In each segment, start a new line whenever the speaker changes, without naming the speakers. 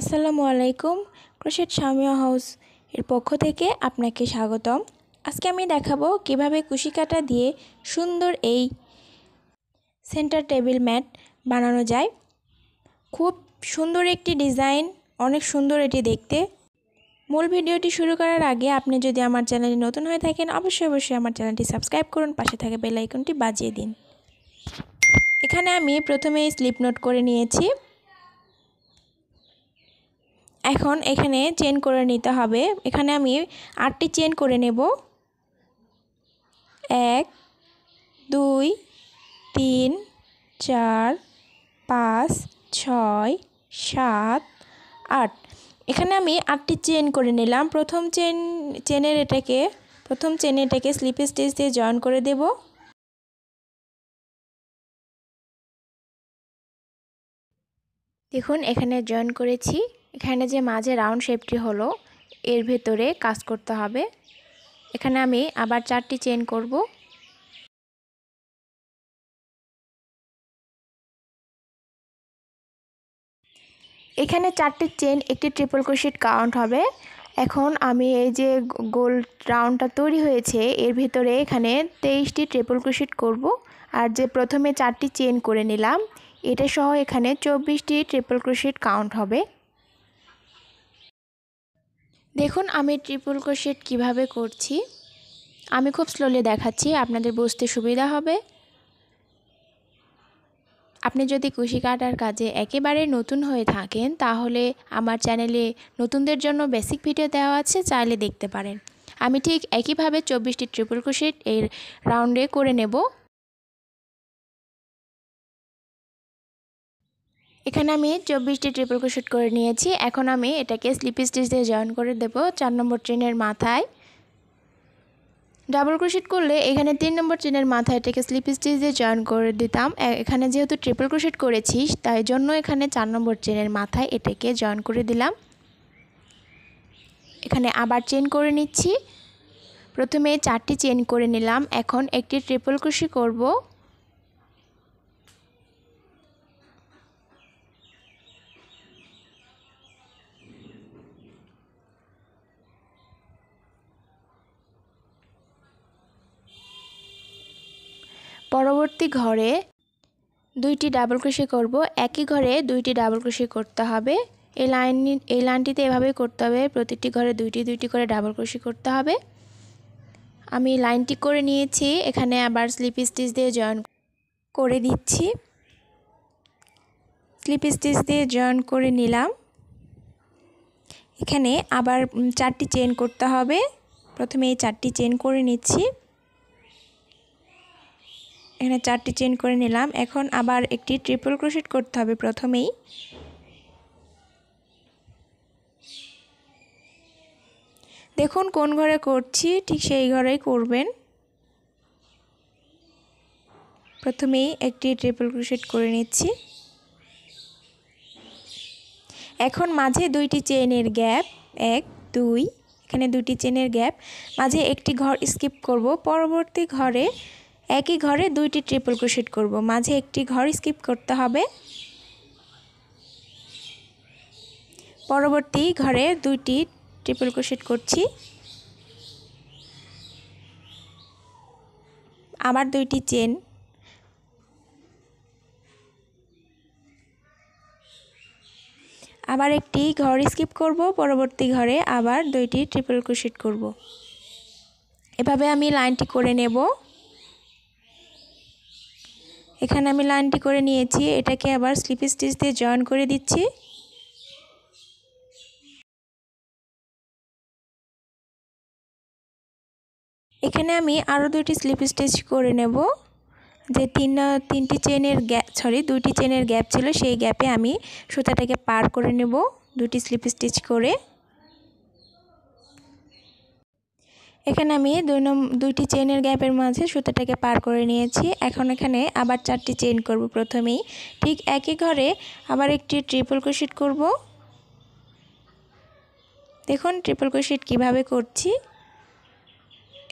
আসসালামু আলাইকুম crochet Samia house এর পক্ষ থেকে আপনাকে স্বাগতম আজকে আমি দেখাবো কিভাবে কুশি কাটা দিয়ে সুন্দর এই সেন্টার টেবিল ম্যাট বানানো যায় খুব সুন্দর একটি ডিজাইন অনেক সুন্দর এটি দেখতে মূল ভিডিওটি শুরু করার আগে আপনি যদি আমার চ্যানেলে নতুন হয়ে থাকেন অবশ্যই অবশ্যই আমার চ্যানেলটি সাবস্ক্রাইব করুন পাশে থাকা বেল আইকনটি বাজিয়ে দিন এখানে আমি প্রথমে স্লিপ নোট করে নিয়েছি এখন এখানে চেন করে নিতে হবে এখানে আমি আটটি চেন করে নেব এক দুই তিন চার পাঁচ ছয় সাত আট এখানে আমি আটটি চেন করে নিলাম প্রথম চেন
চেনের এটাকে প্রথম চেনে এটাকে স্লিপ স্টেজ দিয়ে জয়েন করে দেব দেখুন এখানে জয়েন করেছি এখানে যে মাঝে রাউন্ড শেপটি হলো এর ভেতরে কাজ করতে হবে এখানে আমি আবার চারটি চেন করব এখানে চারটি চেন একটি ট্রিপল কোশিট কাউন্ট হবে এখন আমি এই যে
গোল রাউন্ডটা তৈরি হয়েছে এর ভেতরে এখানে তেইশটি ট্রিপল কোশিট করব আর যে প্রথমে চারটি চেন করে নিলাম এটা সহ এখানে চব্বিশটি ট্রিপল ক্রোশেট কাউন্ট হবে দেখুন আমি ট্রিপল ক্রোশেট কিভাবে করছি আমি খুব স্লোলি দেখাচ্ছি আপনাদের বুঝতে সুবিধা হবে আপনি যদি কুশি কাটার কাজে একেবারে নতুন হয়ে থাকেন তাহলে আমার চ্যানেলে নতুনদের জন্য বেসিক ভিডিও দেওয়া আছে চাইলে দেখতে পারেন
আমি ঠিক একইভাবে চব্বিশটি ট্রিপল ক্রোশেট এর রাউন্ডে করে নেব এখানে আমি চব্বিশটি ট্রিপল ক্রোশেট করে নিয়েছি এখন আমি এটাকে স্লিপ স্টিচ দিয়ে জয়েন করে দেব চার নম্বর চেনের মাথায়
ডাবল ক্রোশেট করলে এখানে তিন নম্বর চেনের মাথায় এটাকে স্লিপ স্টিচ দিয়ে জয়েন করে দিতাম এখানে যেহেতু ট্রিপল ক্রোশেট করেছি তাই জন্য এখানে চার নম্বর চেনের মাথায় এটাকে জয়েন করে দিলাম এখানে আবার চেন করে নিচ্ছি প্রথমে চারটি চেন করে নিলাম এখন একটি ট্রিপল ক্রোশি করবো পরবর্তী ঘরে দুইটি ডাবল ক্রোশে করব একই ঘরে দুইটি ডাবল ক্রোশে করতে হবে এই লাইন এই লাইনটিতে এভাবেই করতে হবে প্রতিটি ঘরে দুইটি দুইটি করে ডাবল ক্রোশে করতে হবে আমি লাইনটি করে নিয়েছি এখানে আবার স্লিপ স্টিচ দিয়ে জয়েন করে দিচ্ছি স্লিপ স্টিচ দিয়ে জয়েন করে নিলাম এখানে আবার চারটি চেন করতে হবে প্রথমে এই চারটি চেন করে নিচ্ছি এখানে চারটি চেন করে নিলাম এখন আবার একটি ট্রিপল ক্রোশেট করতে হবে প্রথমেই দেখুন কোন ঘরে করছি ঠিক সেই ঘরেই করবেন প্রথমেই একটি ট্রিপল ক্রোশেট করে নিচ্ছি এখন মাঝে দুইটি চেনের গ্যাপ এক দুই এখানে দুটি চেনের গ্যাপ মাঝে একটি ঘর স্কিপ করব পরবর্তী ঘরে একই ঘরে দুইটি ট্রিপল ক্রোশেট করব মাঝে একটি ঘর স্কিপ করতে হবে পরবর্তী ঘরে দুইটি ট্রিপল ক্রোশেট করছি আবার দুইটি চেন আবার একটি ঘর স্কিপ করব পরবর্তী ঘরে আবার দুইটি ট্রিপল ক্রোশেট করব এভাবে আমি লাইনটি করে নেবো
এখানে আমি লাইনটি করে নিয়েছি এটাকে আবার স্লিপ স্টিচ দিয়ে জয়েন করে দিচ্ছি এখানে আমি আরও দুইটি স্লিপ স্টিচ করে নেব যে
তিন তিনটি চেনের গ্যাপ সরি দুইটি চেনের গ্যাপ ছিল সেই গ্যাপে আমি সুতাটাকে পার করে নেব দুটি স্লিপ স্টিচ করে এখানে আমি দুই নম দুইটি চেনের গ্যাপের মাঝে সুতাটাকে পার করে নিয়েছি এখন এখানে আবার চারটি চেন করব প্রথমেই ঠিক একই ঘরে আবার একটি ট্রিপল কুশিট করব দেখুন ট্রিপল কুশিট কিভাবে করছি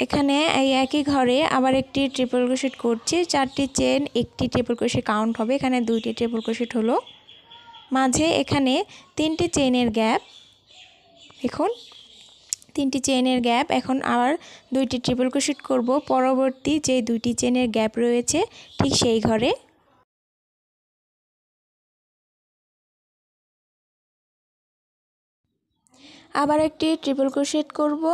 এখানে এই একই ঘরে আবার একটি ট্রিপল কুশিট করছি চারটি চেন একটি ট্রিপল কুশি কাউন্ট হবে এখানে দুইটি ট্রিপল কুশিট হলো মাঝে এখানে তিনটি চেনের গ্যাপ দেখুন তিনটি চেনের গ্যাপ
এখন আবার দুইটি ট্রিপল ক্রোশেট করব পরবর্তী যে দুইটি চেনের গ্যাপ রয়েছে ঠিক সেই ঘরে আবার একটি ট্রিপল ক্রোশেট করব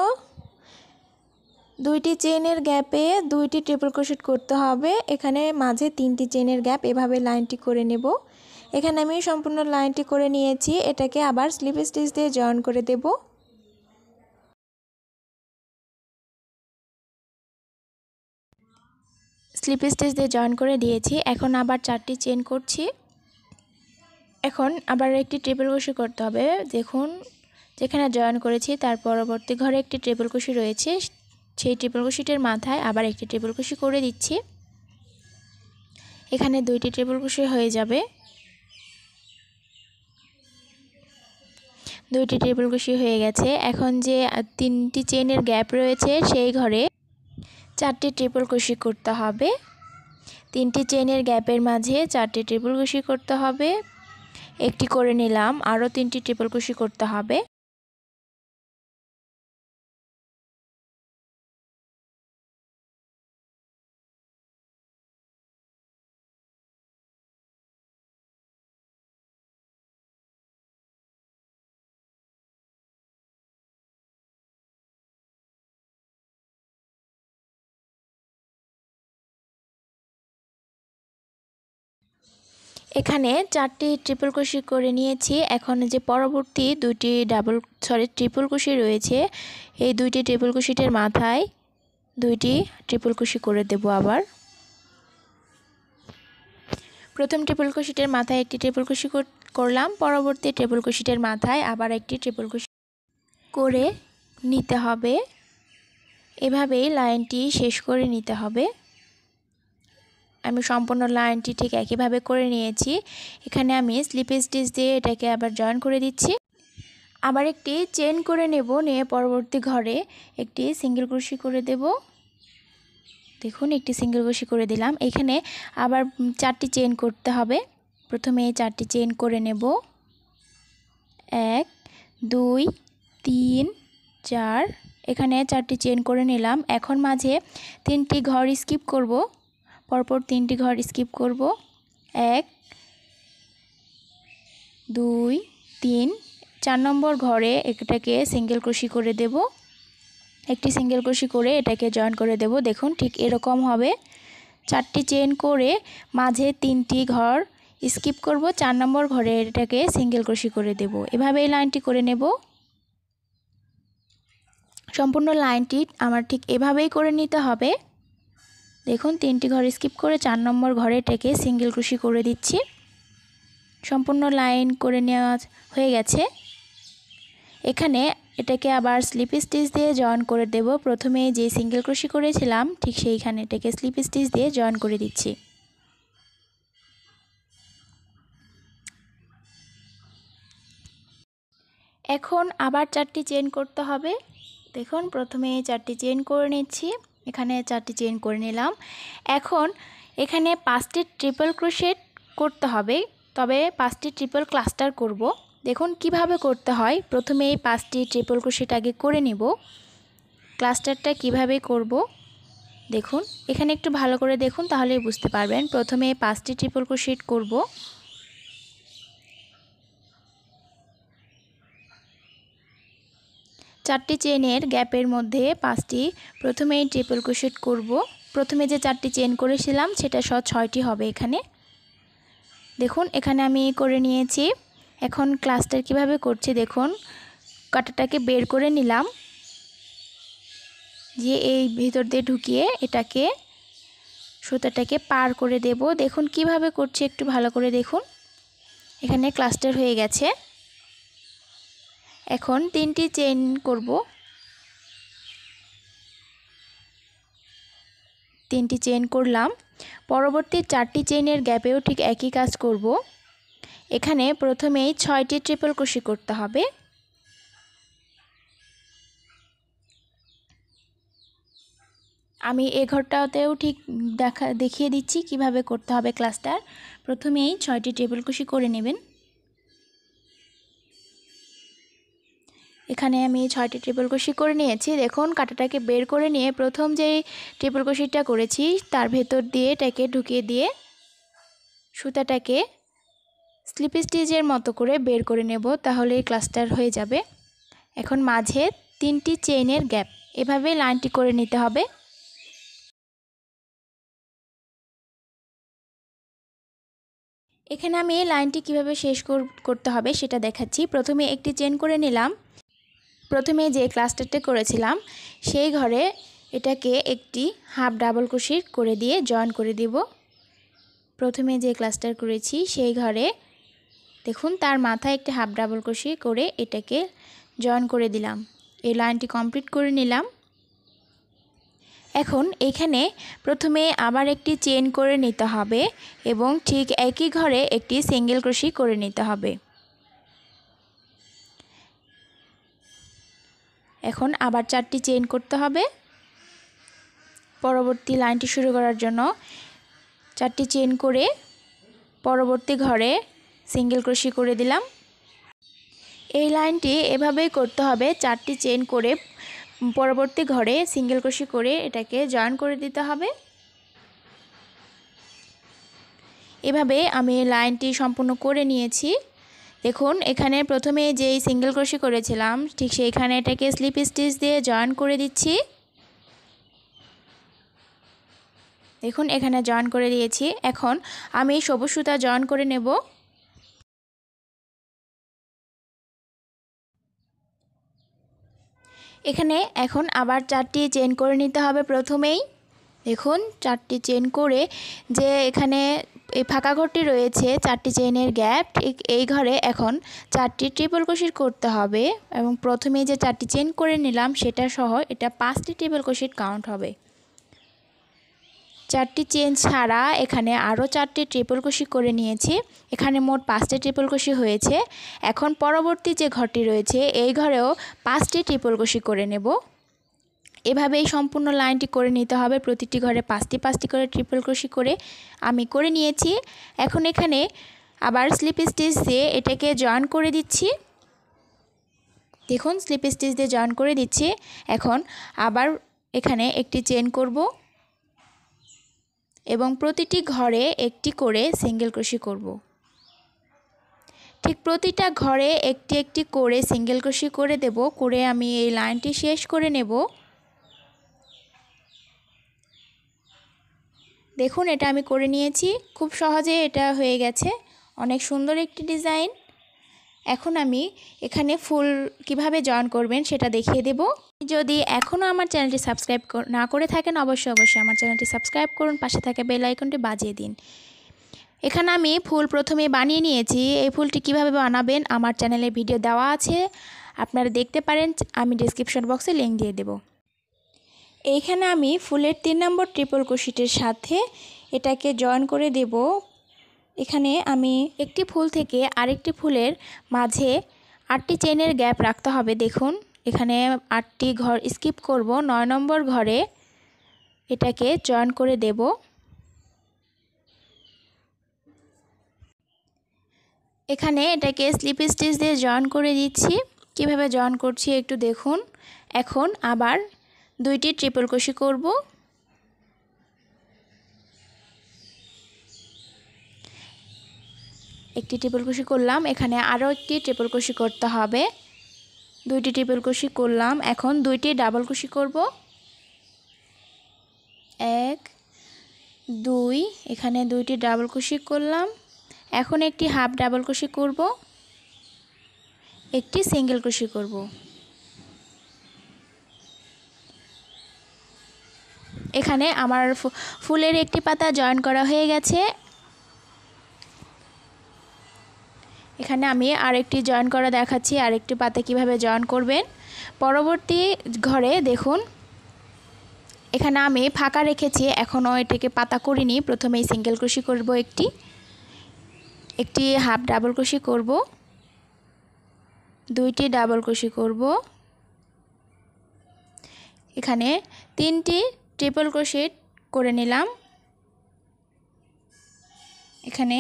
দুইটি চেনের গ্যাপে দুইটি ট্রিপল ক্রোশেট করতে হবে এখানে মাঝে তিনটি চেনের গ্যাপ এভাবে লাইনটি করে নেব এখানে আমি সম্পূর্ণ লাইনটি করে নিয়েছি
এটাকে আবার স্লিপ স্টিচ দিয়ে জয়েন করে দেবো স্লিপ স্টেচ দিয়ে জয়েন করে দিয়েছি এখন আবার চারটি চেন করছি এখন আবার একটি ট্রিপল
কুশি করতে হবে দেখুন যেখানে জয়েন করেছি তার পরবর্তী ঘরে একটি ট্রিপল কুশি রয়েছে সেই ট্রিপল কুশিটির মাথায় আবার একটি ট্রিপল কুশি করে দিচ্ছি এখানে দুইটি ট্রিপল কুশি হয়ে যাবে দুইটি ট্রিপল কুশি হয়ে গেছে এখন যে তিনটি চেনের গ্যাপ রয়েছে সেই ঘরে চারটি ট্রিপল কুশি করতে হবে তিনটি
চেনের গ্যাপের মাঝে চারটি ট্রিপল কুশি করতে হবে একটি করে নিলাম আরও তিনটি ট্রিপল কুশি করতে হবে এখানে চারটি ট্রিপল কুশি করে নিয়েছি
এখন যে পরবর্তী দুটি ডাবল সরি ট্রিপল কুশি রয়েছে এই দুইটি ট্রিপল কুশিটির মাথায় দুইটি ট্রিপল কুশি করে দেব আবার প্রথম ট্রিপল কুশিটির মাথায় একটি ট্রিপল কুশি করলাম পরবর্তী ট্রিপল কুশিটির মাথায় আবার একটি ট্রিপল কুশি করে নিতে হবে এভাবেই লাইনটি শেষ করে নিতে হবে আমি সম্পূর্ণ লাইনটি ঠিক একইভাবে করে নিয়েছি এখানে আমি স্লিপ স্টিচ দিয়ে এটাকে আবার জয়েন করে দিচ্ছি আবার একটি চেন করে নেব নিয়ে পরবর্তী ঘরে একটি সিঙ্গেল ক্রুশি করে দেব দেখুন একটি সিঙ্গেল ক্রুশি করে দিলাম এখানে আবার চারটি চেন করতে হবে প্রথমে চারটি চেন করে নেব এক দুই তিন চার এখানে চারটি চেন করে নিলাম এখন মাঝে তিনটি ঘর স্কিপ করব পরপর তিনটি ঘর স্কিপ করব এক দুই তিন চার নম্বর ঘরে এটাকে সিঙ্গেল ক্রোশি করে দেব একটি সিঙ্গেল ক্রোশি করে এটাকে জয়েন করে দেব দেখুন ঠিক এরকম হবে চারটি চেন করে মাঝে তিনটি ঘর স্কিপ করব চার নম্বর ঘরে এটাকে সিঙ্গেল ক্রোশি করে দেব এভাবে এই লাইনটি করে নেব সম্পূর্ণ লাইনটি আমার ঠিক এভাবেই করে নিতে হবে দেখুন তিনটি ঘর স্কিপ করে চার নম্বর ঘরে টেকে সিঙ্গেল ক্রুশি করে দিচ্ছি সম্পূর্ণ লাইন করে নেওয়া হয়ে গেছে এখানে এটাকে আবার স্লিপ স্টিচ দিয়ে জয়েন করে দেব প্রথমে যে সিঙ্গেল ক্রুশি করেছিলাম ঠিক সেইখানে এটাকে স্লিপ স্টিচ দিয়ে জয়েন করে দিচ্ছি এখন আবার চারটি চেন করতে হবে দেখুন প্রথমে চারটি চেন করে নিচ্ছি এখানে চারটি চেন করে নিলাম এখন এখানে পাঁচটি ট্রিপল ক্রোশেট করতে হবে তবে পাঁচটি ট্রিপল ক্লাস্টার করব। দেখুন কিভাবে করতে হয় প্রথমে এই পাঁচটি ট্রিপল ক্রোশেট আগে করে নিব ক্লাস্টারটা কিভাবে করব। দেখুন এখানে একটু ভালো করে দেখুন তাহলে বুঝতে পারবেন প্রথমে পাঁচটি ট্রিপল ক্রোশেট করব। চারটি চেনের গ্যাপের মধ্যে পাঁচটি প্রথমেই ট্রিপল ক্রোশেট করব প্রথমে যে চারটি চেন করেছিলাম সেটা সব ছয়টি হবে এখানে দেখুন এখানে আমি করে নিয়েছি এখন ক্লাস্টার কিভাবে করছি দেখুন কাটাটাকে বের করে নিলাম যে এই ভিতর দিয়ে ঢুকিয়ে এটাকে সুতাটাকে পার করে দেব দেখুন কিভাবে করছি একটু ভালো করে দেখুন এখানে ক্লাস্টার হয়ে গেছে এখন তিনটি চেইন করব তিনটি চেইন করলাম পরবর্তী চারটি চেইনের গ্যাপেও ঠিক একই কাজ করব এখানে প্রথমেই ছয়টি ট্রিপল কুশি করতে হবে আমি এ ঘরটাতেও ঠিক দেখা দেখিয়ে দিচ্ছি কিভাবে করতে হবে ক্লাসটার প্রথমেই ছয়টি টেবিল কুশি করে নেবেন এখানে আমি ছয়টি ট্রিপল কুশি করে নিয়েছি দেখুন কাঁটাটাকে বের করে নিয়ে প্রথম যে ট্রিপল কুশিটা করেছি তার ভেতর দিয়ে এটাকে ঢুকিয়ে দিয়ে সুতাটাকে স্লিপ স্টিচের মতো করে বের করে নেব
তাহলে ক্লাস্টার হয়ে যাবে এখন মাঝে তিনটি চেইনের গ্যাপ এভাবে লাইনটি করে নিতে হবে এখানে আমি লাইনটি কিভাবে শেষ করতে হবে সেটা
দেখাচ্ছি প্রথমে একটি চেন করে নিলাম প্রথমে যে ক্লাস্টারটা করেছিলাম সেই ঘরে এটাকে একটি হাফ ডাবল কুশির করে দিয়ে জয়েন করে দিব প্রথমে যে ক্লাস্টার করেছি সেই ঘরে দেখুন তার মাথায় একটি হাফ ডাবল কুশি করে এটাকে জয়েন করে দিলাম এই লাইনটি কমপ্লিট করে নিলাম এখন এখানে প্রথমে আবার একটি চেন করে নিতে হবে এবং ঠিক একই ঘরে একটি সিঙ্গেল ক্রোশি করে নিতে হবে এখন আবার চারটি চেইন করতে হবে পরবর্তী লাইনটি শুরু করার জন্য চারটি চেইন করে পরবর্তী ঘরে সিঙ্গেল ক্রোশি করে দিলাম এই লাইনটি এভাবেই করতে হবে চারটি চেইন করে পরবর্তী ঘরে সিঙ্গেল ক্রোশি করে এটাকে জয়েন করে দিতে হবে এভাবে আমি লাইনটি সম্পূর্ণ করে নিয়েছি দেখুন এখানে প্রথমে যেই সিঙ্গেল ক্রোশি করেছিলাম ঠিক সেইখানে এটাকে স্লিপ স্টিচ দিয়ে জয়েন করে দিচ্ছি দেখুন এখানে জয়েন করে দিয়েছি
এখন আমি সবুজ সুতা জয়েন করে নেব এখানে এখন আবার
চারটি চেন করে নিতে হবে প্রথমেই দেখুন চারটি চেন করে যে এখানে এই ফাঁকা ঘরটি রয়েছে চারটি চেনের গ্যাপ ঠিক এই ঘরে এখন চারটি ট্রিপল ক্রোশেট করতে হবে এবং প্রথমে যে চারটি চেন করে নিলাম সেটা সহ এটা পাঁচটি ট্রিপল ক্রোশেট কাউন্ট হবে চারটি চেন ছাড়া এখানে আরও চারটি ট্রিপল কুশি করে নিয়েছি এখানে মোট পাঁচটি ট্রিপল কুশি হয়েছে এখন পরবর্তী যে ঘরটি রয়েছে এই ঘরেও পাঁচটি ট্রিপল কুশি করে নেব এভাবে এই সম্পূর্ণ লাইনটি করে নিতে হবে প্রতিটি ঘরে পাঁচটি পাঁচটি করে ট্রিপল ক্রোশি করে আমি করে নিয়েছি এখন এখানে আবার স্লিপ স্টিচ দিয়ে এটাকে জয়েন করে দিচ্ছি দেখুন স্লিপ স্টিচ দিয়ে জয়েন করে দিচ্ছি এখন আবার এখানে একটি চেন করব এবং প্রতিটি ঘরে একটি করে সিঙ্গেল ক্রোশি করব ঠিক প্রতিটা ঘরে একটি একটি করে সিঙ্গেল ক্রোশি করে দেব করে আমি এই লাইনটি শেষ করে নেব দেখুন এটা আমি করে নিয়েছি খুব সহজে এটা হয়ে গেছে অনেক সুন্দর একটি ডিজাইন এখন আমি এখানে ফুল কিভাবে জয়েন করবেন সেটা দেখিয়ে দেব যদি এখনও আমার চ্যানেলটি সাবস্ক্রাইব না করে থাকেন অবশ্যই অবশ্যই আমার চ্যানেলটি সাবস্ক্রাইব করুন পাশে থাকে বেল আইকনটি বাজিয়ে দিন এখানে আমি ফুল প্রথমে বানিয়ে নিয়েছি এই ফুলটি কিভাবে বানাবেন আমার চ্যানেলে ভিডিও দেওয়া আছে আপনারা দেখতে পারেন আমি ডিসক্রিপশন বক্সে লিঙ্ক দিয়ে দেবো এইখানে আমি ফুলের তিন নম্বর ট্রিপল কুশিটের সাথে এটাকে জয়েন করে দেব এখানে আমি একটি ফুল থেকে আরেকটি ফুলের মাঝে আটটি চেনের গ্যাপ রাখতে হবে দেখুন এখানে আটটি ঘর স্কিপ করব নয় নম্বর ঘরে এটাকে জয়েন করে দেব এখানে এটাকে স্লিপ স্টিচ দিয়ে জয়েন করে দিচ্ছি কিভাবে জয়েন করছি একটু দেখুন এখন আবার দুইটি ট্রিপল কষি করব একটি ট্রিপল কষি করলাম এখানে আরও একটি ট্রিপল কষি করতে হবে দুইটি ট্রিপল কষি করলাম এখন দুইটি ডাবল কষি করব এক দুই এখানে দুইটি ডাবল কষি করলাম এখন একটি হাফ ডাবল কষি করব একটি সিঙ্গেল কষি করব এখানে আমার ফুলের একটি পাতা জয়েন করা হয়ে গেছে এখানে আমি আরেকটি জয়েন করা দেখাচ্ছি আরেকটি পাতা কিভাবে জয়েন করবেন পরবর্তী ঘরে দেখুন এখানে আমি ফাঁকা রেখেছি এখনও এটাকে পাতা করিনি প্রথমেই সিঙ্গেল ক্রুশি করব একটি একটি হাফ ডাবল ক্রুশি করব দুইটি ডাবল ক্রুশি করব এখানে তিনটি ট্রিপল ক্রোশেট করে নিলাম এখানে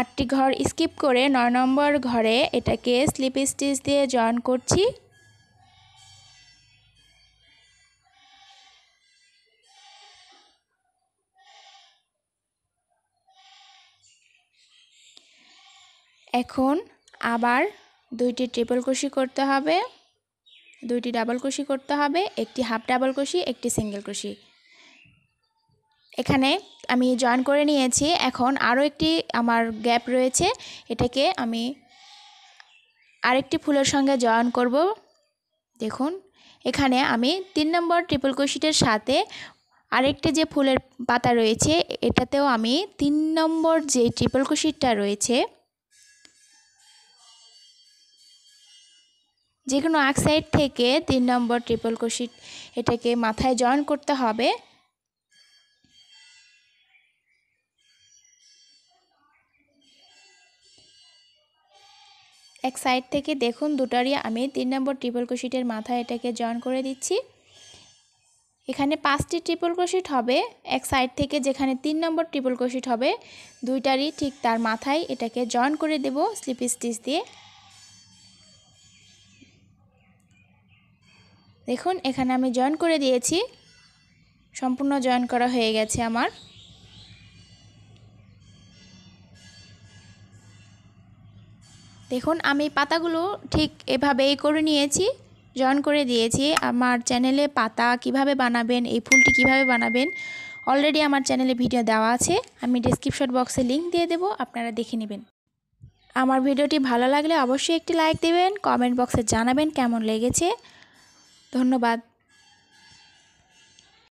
আটটি ঘর স্কিপ করে নয় নম্বর ঘরে এটাকে স্লিপ স্টিচ দিয়ে জয়েন করছি এখন আবার দুইটি ট্রিপল কুশি করতে হবে দুইটি ডাবল ক্রোশি করতে হবে একটি হাফ ডাবল ক্রোশি একটি সিঙ্গেল ক্রোশি এখানে আমি জয়েন করে নিয়েছি এখন আরও একটি আমার গ্যাপ রয়েছে এটাকে আমি আরেকটি ফুলের সঙ্গে জয়েন করব দেখুন এখানে আমি তিন নম্বর ট্রিপল কুশিটের সাথে আরেকটি যে ফুলের পাতা রয়েছে এটাতেও আমি তিন নম্বর যে ট্রিপল ক্রোশিটটা রয়েছে যে কোনো এক সাইড থেকে তিন নম্বর ট্রিপল কোশিট এটাকে মাথায় জয়েন করতে হবে এক সাইড থেকে দেখুন দুটারই আমি তিন নম্বর ট্রিপল ক্রোশিটের মাথায় এটাকে জয়েন করে দিচ্ছি এখানে পাঁচটি ট্রিপল ক্রোশিট হবে এক সাইড থেকে যেখানে তিন নম্বর ট্রিপল কোশিট হবে দুইটারই ঠিক তার মাথায় এটাকে জয়েন করে দেব স্লিপ স্টিচ দিয়ে দেখুন এখানে আমি জয়েন করে দিয়েছি সম্পূর্ণ জয়েন করা হয়ে গেছে আমার দেখুন আমি পাতাগুলো ঠিক এভাবেই করে নিয়েছি জয়েন করে দিয়েছি আমার চ্যানেলে পাতা কিভাবে বানাবেন এই ফুলটি কিভাবে বানাবেন অলরেডি আমার চ্যানেলে ভিডিও দেওয়া আছে আমি ডিসক্রিপশন বক্সে লিংক দিয়ে দেব আপনারা দেখে নেবেন আমার ভিডিওটি ভালো লাগলে অবশ্যই একটি লাইক
দেবেন কমেন্ট বক্সে জানাবেন কেমন লেগেছে ধন্যবাদ